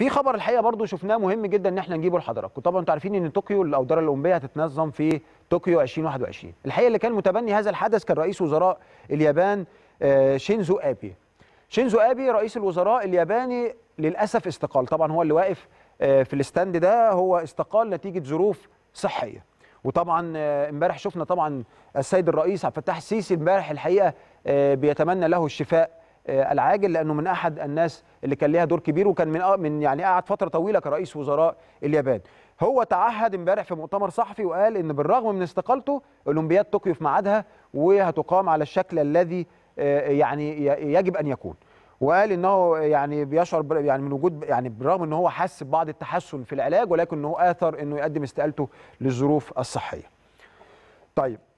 في خبر الحقيقه برضو شفناه مهم جدا ان احنا نجيبه لحضراتكم طبعا انتوا عارفين ان طوكيو الاودار الاولمبيه هتتنظم في طوكيو 2021 الحقيقه اللي كان متبني هذا الحدث كان رئيس وزراء اليابان آه، شينزو ابي شينزو ابي رئيس الوزراء الياباني للاسف استقال طبعا هو اللي واقف آه، في الاستاند ده هو استقال نتيجه ظروف صحيه وطبعا آه، امبارح شفنا طبعا السيد الرئيس عبد الفتاح السيسي امبارح الحقيقه بيتمنى له الشفاء آه، العاجل لانه من احد الناس اللي كان ليها دور كبير وكان من من يعني قعد فتره طويله كرئيس وزراء اليابان هو تعهد امبارح في مؤتمر صحفي وقال ان بالرغم من استقالته اولمبياد طوكيو في ميعادها وهتقام على الشكل الذي آه، يعني يجب ان يكون وقال انه يعني بيشعر يعني من وجود يعني بالرغم ان هو حس ببعض التحسن في العلاج ولكنه اثر انه يقدم استقالته للظروف الصحيه طيب